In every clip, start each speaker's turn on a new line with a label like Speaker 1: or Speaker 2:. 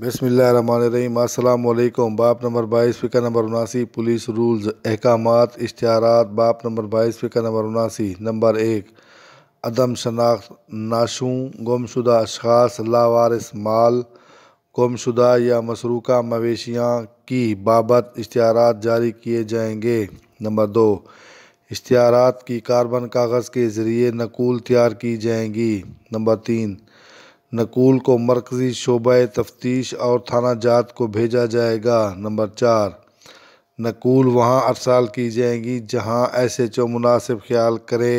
Speaker 1: बसमीम अल्लाम बाप नंबर बाईस फ़िका नंबर उनासी पुलिस रूल्स अहकाम इश्तार बाप नंबर बाईस फ़िका नंबर उनासी नंबर एक अदम शनाख्त नाशों गुमशुदा अशास लावार माल गुमशुदा या मसरूका मवेशियाँ की बाबत इश्तार जारी किए जाएंगे नंबर दो इश्तार की कार्बन कागज़ के ज़रिए नकूल तैयार की जाएंगी नंबर तीन नकूल को मरकज़ी शोबा तफ्तीश और थाना जात को भेजा जाएगा नंबर चार नकूल वहाँ अरसाल की जाएगी जहाँ एस एच ओ मुनासिब ख्याल करे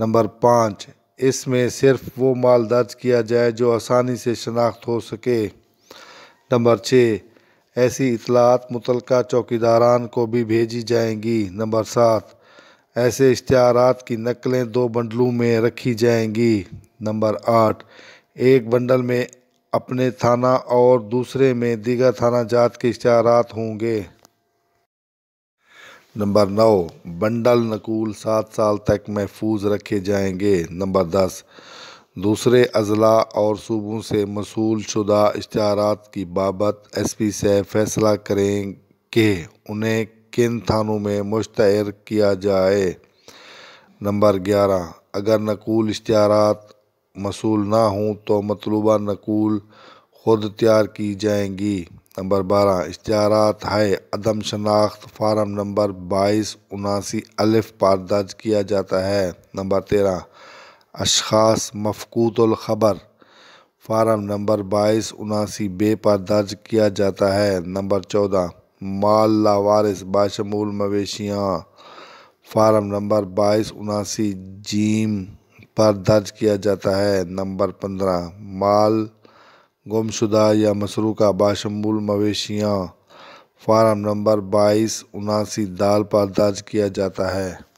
Speaker 1: नंबर पाँच इसमें सिर्फ वो माल दर्ज किया जाए जो आसानी से शनाख्त हो सके नंबर छः ऐसी इतलात मुतल चौकीदारान को भी भेजी जाएंगी नंबर सात ऐसे इश्तारात की नकलें दो बंडलों में रखी जाएंगी नंबर आठ एक बंडल में अपने थाना और दूसरे में दीगर थाना जात के इश्तारात होंगे नंबर नौ बंडल नकूल सात साल तक महफूज रखे जाएंगे नंबर दस दूसरे अजला और सूबों से मसूल शुदा इश्तारात की बाबत एस पी से फैसला करें कि उन्हें किन थानों में मुश्तर किया जाए नंबर ग्यारह अगर नकूल इश्तारात मसूल ना हों तो मतलूबा नकूल खुद तैयार की जाएंगी नंबर बारह इश्तारात है अदम शनाख्त फार्म नंबर बाईस उनासी अलिफ पर दर्ज किया जाता है नंबर तेरह अशास मफकूतलखबर फार्म नंबर बाईस उनासी बे पर दर्ज किया जाता है नंबर चौदह माल लावारिस बाशमूल मवेशियाँ फार्म नंबर बाईस उनासी जीम पर दर्ज किया जाता है नंबर पंद्रह माल गुमशुदा या मसरू का बाशमूल मवेशियाँ फार्म नंबर बाईस उनासी दाल पर दर्ज किया जाता है